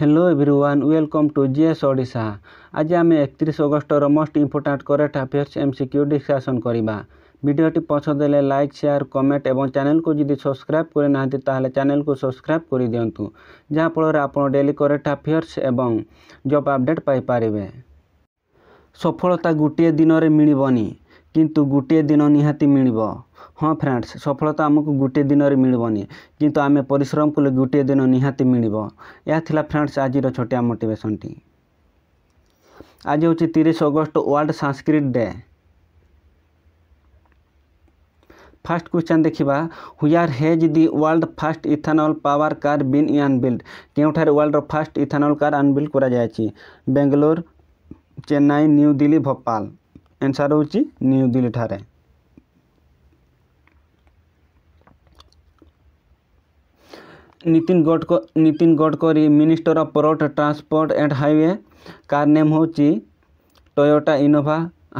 Hello everyone welcome to GS Odisha আজ আমি একত্রিশ অগস্টর most important current affairs MCQ discussion করা ভিডিওটি পছন্দ হলে লাইক সেয়ার কমেন্ট এবং চ্যানেলকে যদি সবসক্রাইব করে না তাহলে চ্যানেলকে সবসক্রাইব করে দিও যাফলের আপনার ডেলি করেন্ট আফেয়ার্স এবং জব আপডেট পাইপারে সফলতা গোটিয়ে দিনরে মিলবনি কিন্তু গোটিয়ে দিন নিহতি মিলব ହଁ ଫ୍ରେଣ୍ଡସ୍ ସଫଳତା ଆମକୁ ଗୋଟିଏ ଦିନରେ ମିଳିବନି କିନ୍ତୁ ଆମେ ପରିଶ୍ରମ କଲେ ଗୋଟିଏ ଦିନ ନିହାତି ମିଳିବ ଏହା ଥିଲା ଫ୍ରେଣ୍ଡସ୍ ଆଜିର ଛୋଟିଆ ମୋଟିଭେସନ୍ଟି ଆଜି ହେଉଛି ତିରିଶ August world Sanskrit day first question দেখিবা where has the world first ethanol power car been unveiled কেউঠার ওয়ার্ল্ডর ফার্স্ট ইথানল কার আনবিল্ড করা যাইছি বেঙ্গালোর চেন্নাই নিউ দিল্লি ভোপাল আনসার হচ্ছে নিউ দিল্লি ঠারে नितिन गडक Nitin Gadkari minister of road transport and highway car name हूँ Toyota Innova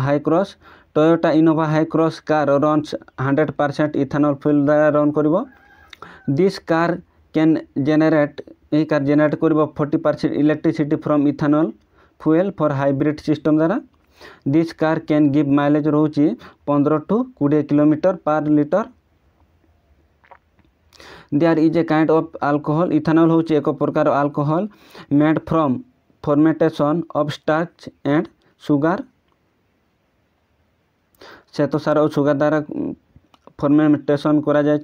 Hycross Toyota Innova Hycross car runs hundred percent ethanol fuel द्वारा run कर दिस कार कैन जेनेट यही कार जेनेट कर forty percent electricity from ethanol fuel for hybrid system द्वारा this car can give mileage रोचे पंद्रह to कोड़े kilometre per litre there is a kind of alcohol ethanol हूँ एक प्रकार alcohol made from fermentation of starch and sugar श्वेतसार और sugar द्वारा फर्मेटेसन कर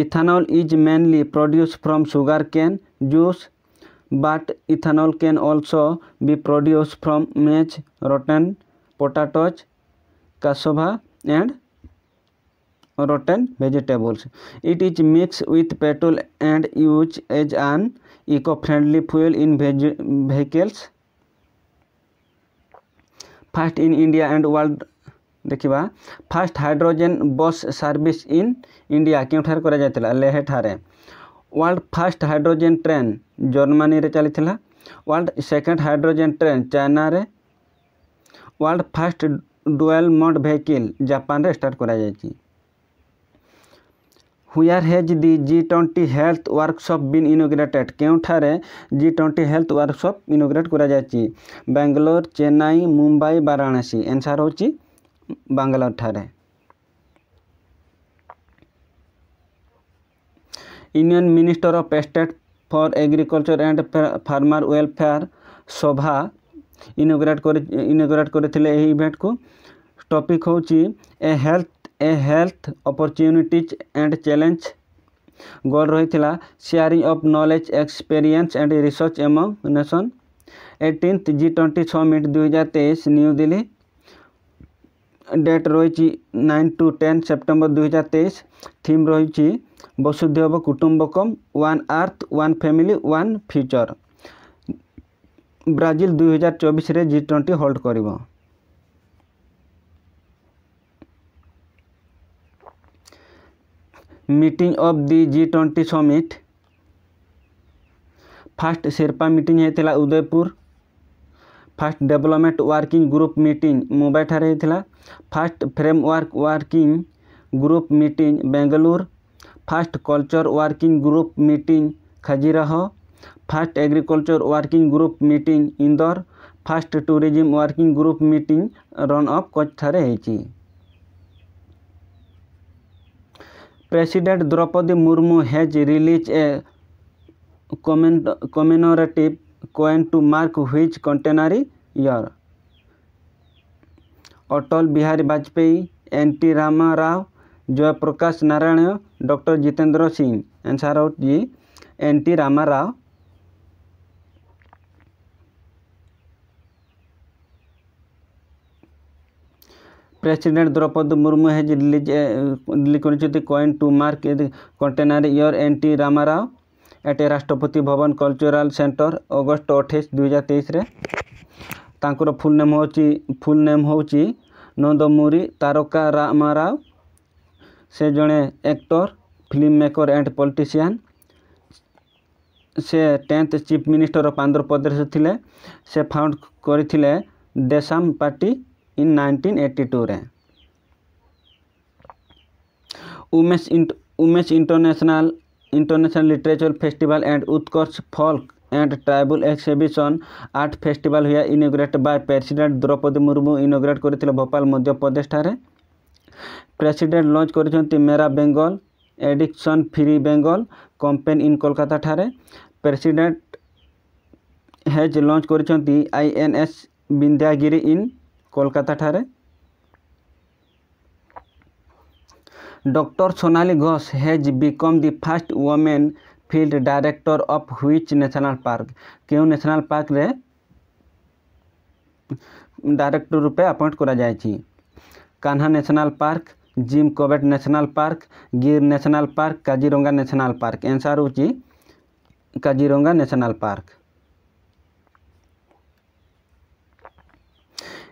ethanol is mainly produce from sugar cane juice but ethanol can also be produce from maize rotten potatoes कासोभा and rotten vegetables. It is mixed with petrol and used as an eco-friendly fuel in vehicles. First in India and world देखा first hydrogen bus service in India क्योंठार करा Leh world first hydrogen train Germany रे चली world second hydrogen train China रे world first dual mode vehicle Japan रे start करा जाई where has the G twenty health workshop been inaugurated क्योंठार G twenty health workshop inaugurate कर Bangalore Chennai Mumbai Varanasi answer हूँ बांगलोर ठार union minister of state for agriculture and farmer welfare सभा इनोग्रेट कर inaugurate करते इवेंट को टॉपिक हूँ a health a health opportunities and challenge goal ରହିଥିଲା sharing of knowledge experience and research among nation eighteenth G twenty summit ଦୁଇହଜାର ତେଇଶ New Delhi date ରହିଛି nine to ten September ଦୁଇହଜାର ତେଇଶ ଥିମ୍ ରହିଛି ବସୁଧୈବ କୁଟୁମ୍ବକମ୍ one earth one family one future Brazil ଦୁଇହଜାର ଚବିଶରେ ଜି ଟ୍ୱେଣ୍ଟି ହୋଲ୍ଡ କରିବ meeting of the G twenty summit first sherpa meeting होता Udaipur fast development working group meeting Mumbai ठार होता first framework working group meeting Bengaluru first culture working group meeting Khajuraho first agriculture working group meeting Indore first tourism working group meeting Rann of Kutch ठार होती President Draupadi Murmu has released a commemorative coin to mark which centenary year. Atal Bihari Vajpayee, N.T. Rama Rao, Joy Prakash Narayan, Dr. Jitendra Singh. Answer out G. N.T. Rama Rao. President Droupadi Murmu has liquidity coin to mark container year N T Rama Rao at a Rashtrapati Bhavan cultural centre August अठाईस दुई हजार तेईस ତାଙ୍କର full name ହେଉଛି full name ହେଉଛି ନନ୍ଦମୁରି ତାରକା ରାମାରାଓ ସେ ଜଣେ actor film maker and politician ସେ ଟେନ୍ଥ ଚିଫ୍ ମିନିଷ୍ଟର ଆନ୍ଧ୍ରପ୍ରଦେଶ ଥିଲେ ସେ ଫାଉଣ୍ଡ କରିଥିଲେ ଦେଶାମ ପାର୍ଟି इन 1982 रहे उमेश इंट, Umesh international international literature festival and Utkarsh folk and tribal exhibition art festival हुए inaugurate by president Droupadi Murmu inaugurate करते भोपाल मध्यप्रदेश ठार प्रेसिडेंट लंच कर मेरा Bengal addiction free Bengal campaign in Kolkata ठारे प्रेसिडेंट हेज लंच कर आई एन एस विंध्यागिरी इन कोलकाता ठारे doctor Sonali Ghosh has become the first women field director of which national park क्यों national park रे डायरेक्टर रूपे अपॉइंट करा जाय छी Kanha national park Jim Corbett national park Gir national park Kaziranga national park answer होची Kaziranga national park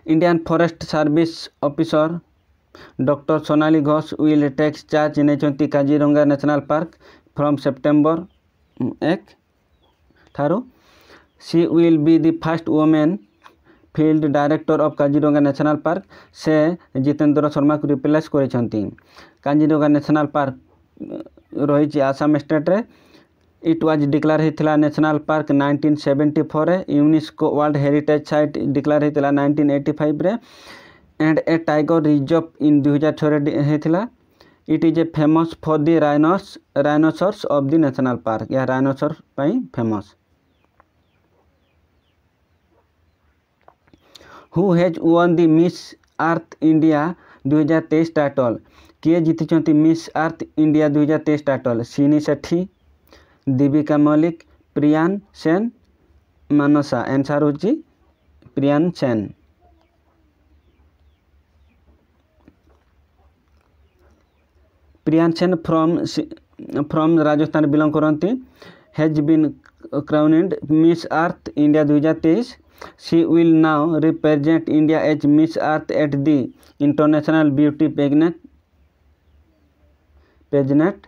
Indian Forest Service Officer Dr. Sonali Ghosh will take charge ନେଇଛନ୍ତି Kaziranga national park from September 1 ଠାରୁ she will be the first woman field director of Kaziranga national park ସେ ଜିତେନ୍ଦ୍ର ଶର୍ମାକୁ replace କରିଛନ୍ତି Kaziranga national park ରହିଛି ଆସାମ ଷ୍ଟେଟ୍ରେ it was declared होता national park seventy four UNESCO world heritage site declared होता eighty five and a tiger reserve in दुई हजार छाला it is a famous for the rhinos rhinoceros of the national park या rhinoceros famous who has won the Miss Earth India दुई हजार तेईस title किए जीति मिस आर्थ इंडिया दुई हजार तेईस टाइटल सीनी सेठी दीपिका मल्लिक प्रियान सेन मानसा आंसर हूँ Priyan Sen Priyan Sen from from Rajasthan belong करती has been crowned Miss Earth India दुई हजार तेईस she will now represent India as Miss Earth at the international beauty pageant pageant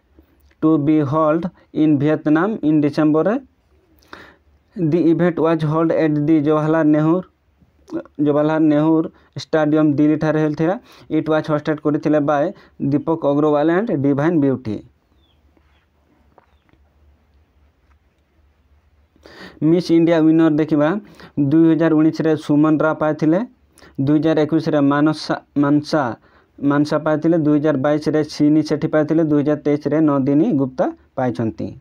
to be held in Vietnam in December. The event was held at the Jawaharlal Nehru Jawaharlal Nehru stadium Delhi ठार होता it was hosted करते by Deepak Agarwal and divine beauty Miss India winner देखा दुई हजार उन्नीस सुमन रा दुई हजार एक मानसा मानसा ମାନସା ପାଇଥିଲେ ଦୁଇ ହଜାର ବାଇଶରେ ସିନି सेठी ପାଇଥିଲେ दुई हजार तेईस ନନ୍ଦିନୀ गुप्ता पाई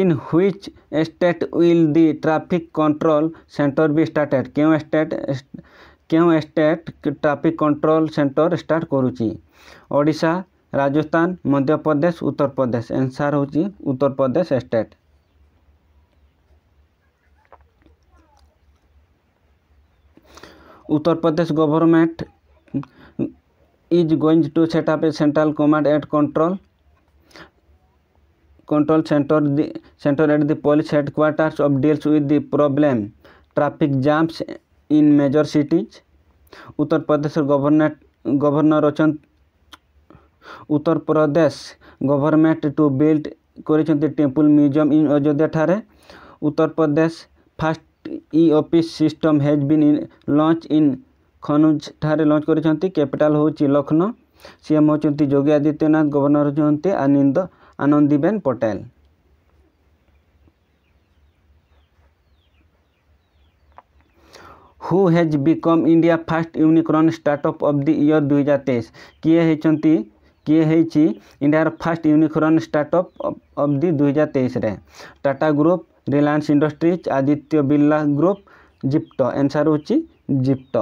in which state will the traffic control centre be started क्यों स्टेट क्यों state traffic control centre start करुच्ची राजस्थान मध्य उत्तर प्रदेश एनसर हूँ Uttar Pradesh state Uttar Pradesh government is going to set up a central command and control control center the center at the police headquarters of deals with the problem traffic jams in major cities Uttar Pradesh governor governor अच्छा Uttar Pradesh government to build कर temple museum in Ayodhya ठारे Uttar Pradesh first e office system has been launch in ଖନୁଜଠାରେ launch କରିଛନ୍ତି capital ହେଉଛି Lucknow CM ହେଉଛନ୍ତି Yogi Adityanath governor ହେଉଛନ୍ତି Anand Anandiben Patel who has become India first unicorn startup of the year दुई हजार तेईस किए होती किए होती इंडियार first unicorn startup of the दुई हजार तेईस Tata group Reliance Industries Aditya Birla group Zepto answer हूँ जिप्ट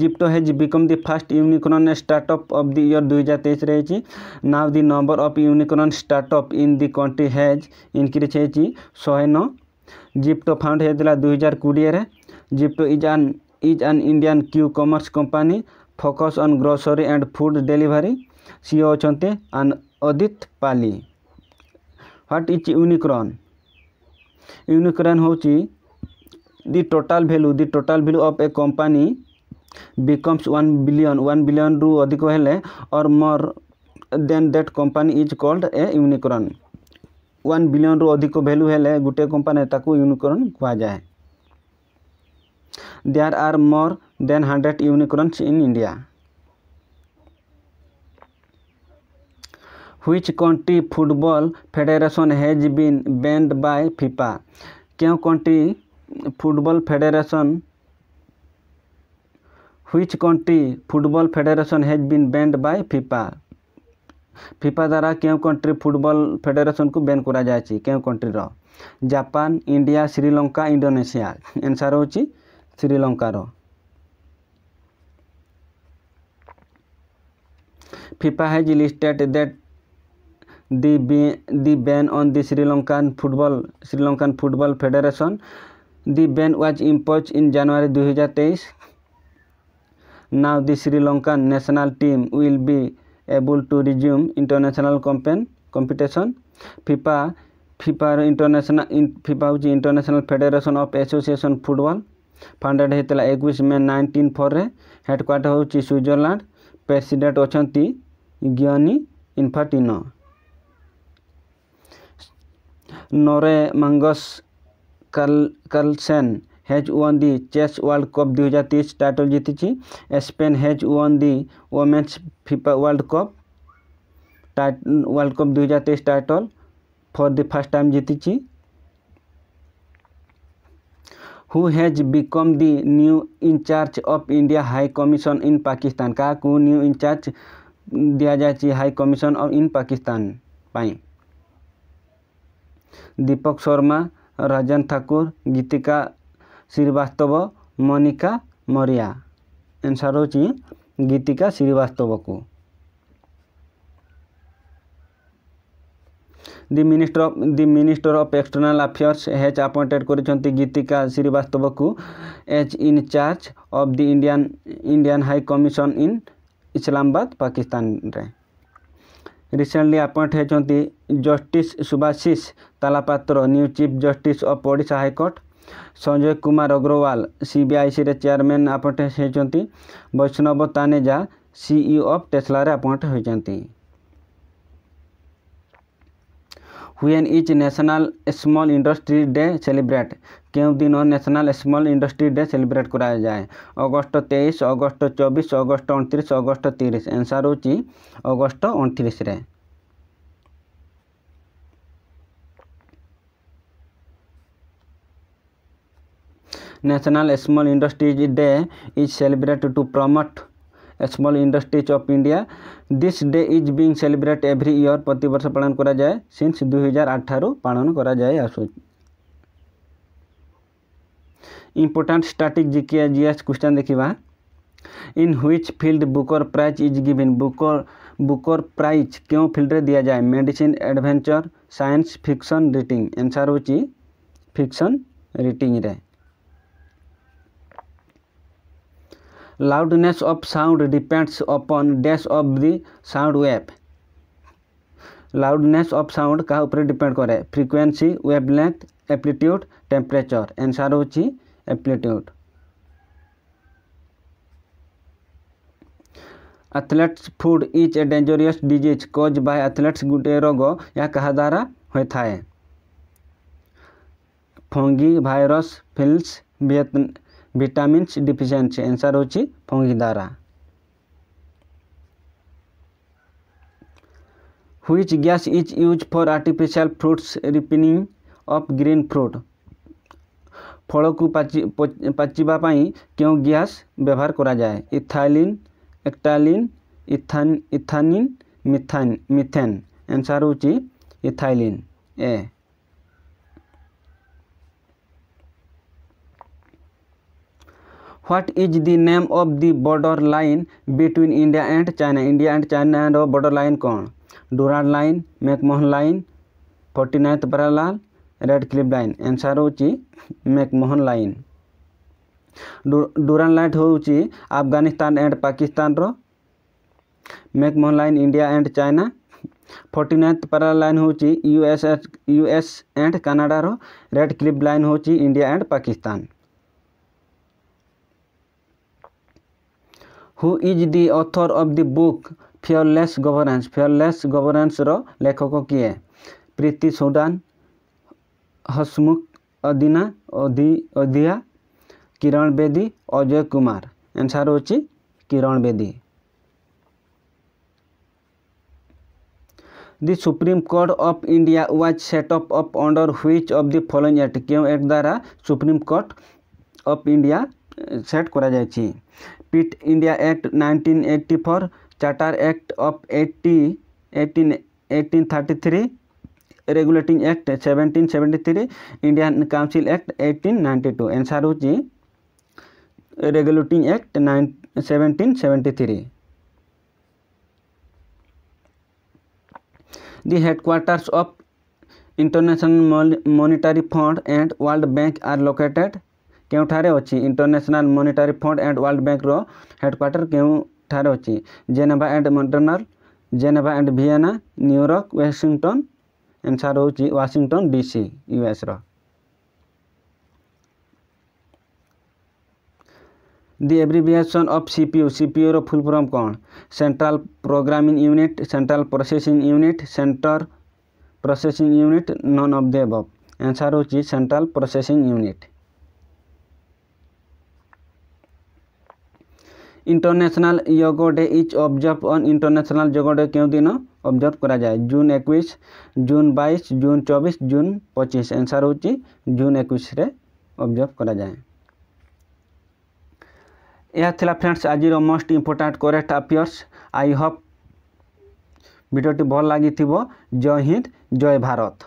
Zepto has become the first unicorn startup of the year दुई हजार तेईस रही now the number of unicorn startup in the country has increase हो शहे न जिप्टो फाउंड होता है दुई हजार कोड़े Zepto is an is an Indian quick commerce company focus on grocery and food delivery सी ଅଛନ୍ତି ଆନ୍ ଅଦିତ ପାଲି ହ୍ୱାଟ୍ ଇଜ୍ ୟୁନିକ୍ରନ୍ ୟୁନିକ୍ରନ୍ ହେଉଛି the total value the total value of a company becomes one billion one ବିଲିଅନ୍ରୁ ଅଧିକ ହେଲେ or more than that company is called a unicorn one ବିଲିଅନ୍ରୁ ଅଧିକ ଭ୍ୟାଲ୍ୟୁ ହେଲେ ଗୋଟିଏ କମ୍ପାନୀ ତାକୁ ୟୁନିକ୍ରନ୍ କୁହାଯାଏ there are more than 100 unicorns in India. Which country football federation has been banned by FIFA क्यों country football federation which country football federation has been banned by FIFA FIFA द्वारा क्यों country football federation को ban करा जाय क्यों country रो Japan India Sri Lanka Indonesia answer होची श्रीलंका रो FIFA has listed that the ban, the ban on the Sri Lankan football Sri Lankan Football Federation. The ban was imposed in January 2023. Now the Sri Lankan national team will be able to resume international compen, competition. FIFA FIFA international FIFA ହେଉଛି international federation of association football founded ହୋଇଥିଲା ଏକୋଇଶ May nineteen ଫୋର୍ରେ headquarter ହେଉଛି Switzerland president ଅଛନ୍ତି Gianni Infantino Norway Magnus कल Carlsen has won the chess world cup दुई हजार तेईस टाइटल जीति Spain has won the women's FIFA world cup world cup दुई हजार तेईस title for the first time जीति who has become the new incharge of India high commission in Pakistan क्या new incharge the जाए high commission of in Pakistan Deepak Sharma Rajan Thakur Geetika Srivastava Monika Maurya answer হচ্ছে গীতিকা শ্রীবাস্তবকু the minister of the minister of external affairs has appointed করেছেন গীতিকা শ্রীবাস্তবকু as incharge of the Indian Indian high commission in Islamabad পাকিস্তানরে recently appoint ହୋଇଛନ୍ତି justice Subhasish Talapatra new chief justice of Odisha high court Sanjay Kumar Agarwal ସିବିଆଇସିରେ chairman appoint ହୋଇଛନ୍ତି ବୈଷ୍ଣବ Taneja CEO of ଟେସ୍ଲାରେ appoint ହୋଇଛନ୍ତି when is national small industry day celebrate କେଉଁ ଦିନ national small industry day celebrate କରାଯାଏ ଅଗଷ୍ଟ ତେଇଶ ଅଗଷ୍ଟ ଚବିଶ ଅଗଷ୍ଟ ଅଣତିରିଶ ଅଗଷ୍ଟ ତିରିଶ ଏନ୍ସାର୍ ହେଉଛି ଅଗଷ୍ଟ ଅଣତିରିଶରେ National Small Industries Day is celebrated to promote small industries of India. This day is being celebrated every year. প্রতি বর্ষ পালন করা যায় সিন্স 2008 থারু পালন করা যায় আসুচি important static GK's question देखा in which field Booker prize is given Booker Booker prize के फिल्ड में दिया जाए medicine adventure science fiction writing answer हो fiction writing loudness of sound depends upon dash of the sound wave loudness of sound क्या depend करे frequency wavelength amplitude temperature answer हो amplitude athlete's foot is a dangerous disease caused by athlete's गुटे रोग या कहा द्वारा होता है फंगी भाइरस फिल्स भिटामिन्स डिफिशियंसी एनसर होची फंगी द्वारा which gas is used for artificial fruits ripening of green fruit फल को पचवापी क्यों गैस व्यवहार कराए ethylene acetylene ethane ethene methane methane answer होथाइलीन ए what is the name of the border line between India and China India and China border line कौन Durand line McMahon line forty ninth parallel Radcliffe line answer हो McMahon line Durand line होफगानिस्तान and Pakistan रो McMahon line India and China forty ninth parallel line US US and Canada रो Radcliffe line हो India and Pakistan who is the author of the book fearless governance fearless governance रो लेखक किए प्रीति सुडान हसमुख अदीना Adhia Kiran Bedi Ajay Kumar answer हो Kiran Bedi the supreme court of India was set up up under which of the following act क्यों act द्वारा supreme court of India set करा कर Pitt India act 1984 charter act of 80 1833 regulating act seventeen seventy three Indian council act eighteen ninety two answer হচ্ছে regulating act nine seventeen seventy three The headquarters of International Monetary Fund and World Bank are located କେଉଁଠାରେ ଅଛି international monetary fund and world ବ୍ୟାଙ୍କର headquarter କେଉଁଠାରେ ଅଛି Geneva and Montreal Geneva and Vienna New York Washington answer हूँ Washington DC यूएसर the abbreviation of CPU CPU रुल full कौन central programming unit central processing unit centre processing unit none of the above answer हूँ central processing unit international yoga day is observed on international yoga day क्यों दिन observe করা যায় June একুশ June বাইশ June চবিশ জুন পঁচিশ আনসার হচ্ছে জুন একুশে অবজর্ভ করা যায় ଏହା ଥିଲା ଫ୍ରେଣ୍ଡସ୍ ଆଜିର most important current affairs I hope ଭିଡ଼ିଓଟି ଭଲ ଲାଗିଥିବ ଜୟ ହିନ୍ଦ ଜୟ ଭାରତ